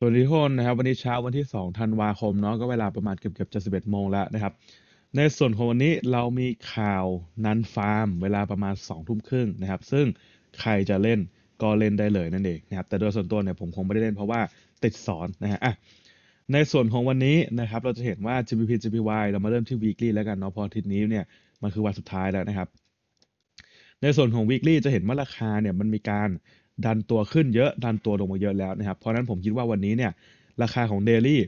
สวัสดีทุกคนนะครับวันนี้เช้าวันที่2ธันวาคมเนาะก็เวลาประมาณเกือบเกือบจะสิบเอ็ดโมงแล้วนะครับ ในส่วนของวันนี้เรามีข่าวนันฟาร์ม เวลาประมาณ 2 ทุ่มครึ่งนะครับ ซึ่งใครจะเล่นก็เล่นได้เลยนั่นเองนะครับแต่โดยส่วนตัวเนี่ยผมคงไม่ได้เล่นเพราะว่าติดสอนนะฮะในส่วนของวันนี้นะครับ เราจะเห็นว่า GPP GPY เรามาเริ่มที่ weekly แล้วกันเนาะพอทิศนี้เนี่ยมันคือวันสุดท้ายแล้วนะครับในส่วนของ weekly จะเห็นว่าราคาเนี่ยมันมีการดันตัวขึ้นเยอะดันตัวลงมาเยอะแล้วนะครับเพราะนั้นผมคิดว่าวันนี้เนี่ยราคาของเดลี่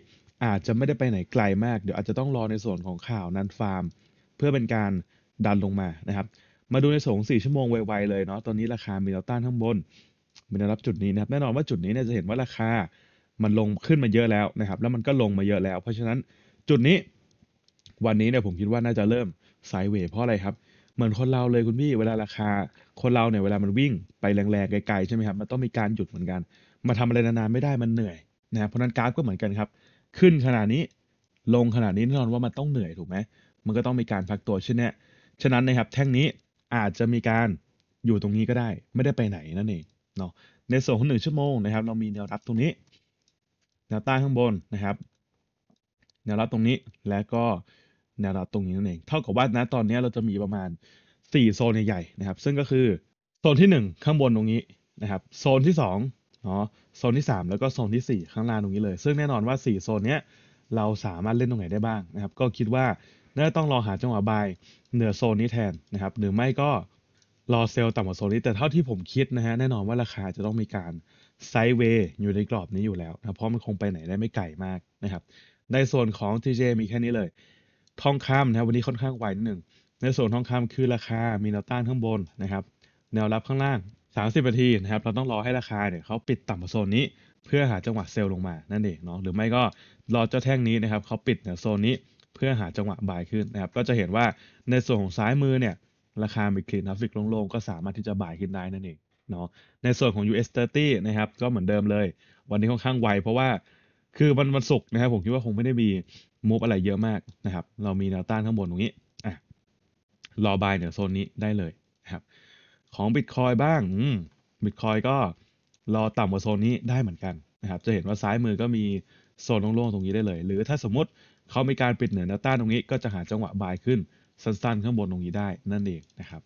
อาจจะไม่ได้ไปไหนไกลมากเดี๋ยวอาจจะต้องรอในส่วนของข่าวนันฟาร์ม เพื่อเป็นการดันลงมานะครับมาดูในส่งสี่ชั่วโมงไวๆเลยเนาะตอนนี้ราคามีแนวต้านข้างบนมีแนวรับจุดนี้นะครับแน่นอนว่าจุดนี้เนี่ยจะเห็นว่าราคามันลงขึ้นมาเยอะแล้วนะครับแล้วมันก็ลงมาเยอะแล้ว เพราะฉะนั้นจุดนี้วันนี้เนี่ยผมคิดว่าน่าจะเริ่มไซเวย์เพราะอะไรครับเหมือนคนเราเลยคุณพี่เวลาราคา คนเราเนี่ยเวลามันวิ่งไปแรงๆไกลๆใช่ไหมครับมันต้องมีการหยุดเหมือนกันมาทำอะไรนานๆไม่ได้มันเหนื่อยนะเพราะนั้นกราฟก็เหมือนกันครับ ขึ้นขนาดนี้ลงขนาดนี้แน่นอนว่ามันต้องเหนื่อยถูกไหมมันก็ต้องมีการพักตัวเช่นนี้ฉะนั้นนะครับแท่งนี้อาจจะมีการอยู่ตรงนี้ก็ได้ ไม่ได้ไปไหนนั่นเองเนาะในส่วนของหนึ่งชั่วโมงนะครับเรามีแนวรับตรงนี้แนวต้านข้างบนนะครับแนวรับตรงนี้แล้วก็แนวรับตรงนี้นั่นเอง เท่ากับว่านะตอนนี้เราจะมีประมาณ 4 โซนใหญ่ๆนะครับ ซึ่งก็คือโซนที่ 1 ข้างบนตรงนี้นะครับโซนที่2เนาะโซนที่3 แล้วก็โซนที่ 4 ข้างล่างตรงนี้เลย ซึ่งแน่นอนว่า 4 โซนเนี้ยเราสามารถเล่นตรงไหนได้บ้างนะครับก็คิดว่าน่าต้องรอหาจังหวะบาย เหนือโซนนี้แทนนะครับหรือไม่ก็รอเซลล์ต่ำกว่าโซนนี้ แต่เท่าที่ผมคิดนะฮะแน่นอนว่าราคาจะต้องมีการไซด์เวย์อยู่ในกรอบนี้อยู่แล้วนะเพราะมันคงไปไหนได้ไม่ไกลมากนะครับในส่วนของ TJ มีแค่นี้เลยทองคำนะครับวันนี้ค่อนข้างไหวนิดหนึ่งในส่วนทองคำคือราคา มีแนวต้านข้างบนนะครับแนวรับข้างล่าง 30 นาทีนะครับเราต้องรอให้ราคาเนี่ยเขาปิดต่ำกว่าโซนนี้ เพื่อหาจังหวะเซลล์ลงมา นั่นเองเนาะหรือไม่ก็รอเจ้าแท่งนี้นะครับเขาปิดนโซนนี้เพื่อหาจังหวะบายขึ้นนะครับก็จะเห็นว่าในส่วนของซ้ายมือเนี่ยราคามีคลีนทัฟฟิกโล่งๆก็สามารถที่จะบายขึ้นได้นั่นเองเนาะในส่วนของ US 30นะครับก็เหมือนเดิมเลย วันนี้ค่อนข้างไวเพราะว่าคือมันมันสุกนะครับ ผมคิดว่าคงไม่ได้มีมูฟอะไรเยอะมากนะครับ เรามีแนวต้านข้างบนตรงนี้อ่ะรอบายเหนือโซนนี้ได้เลยนะครับ ของบิตคอยบ้างบิตคอยก็รอต่ำกว่าโซนนี้ได้เหมือนกันนะครับจะเห็นว่าซ้ายมือก็มีโซนโล่งๆตรงนี้ได้เลย หรือถ้าสมมติเขามีการปิดเหนือแนวต้านตรงนี้ก็จะหาจังหวะบายขึ้นสั้นๆ ข้างบนตรงนี้ได้ นั่นเองนะครับ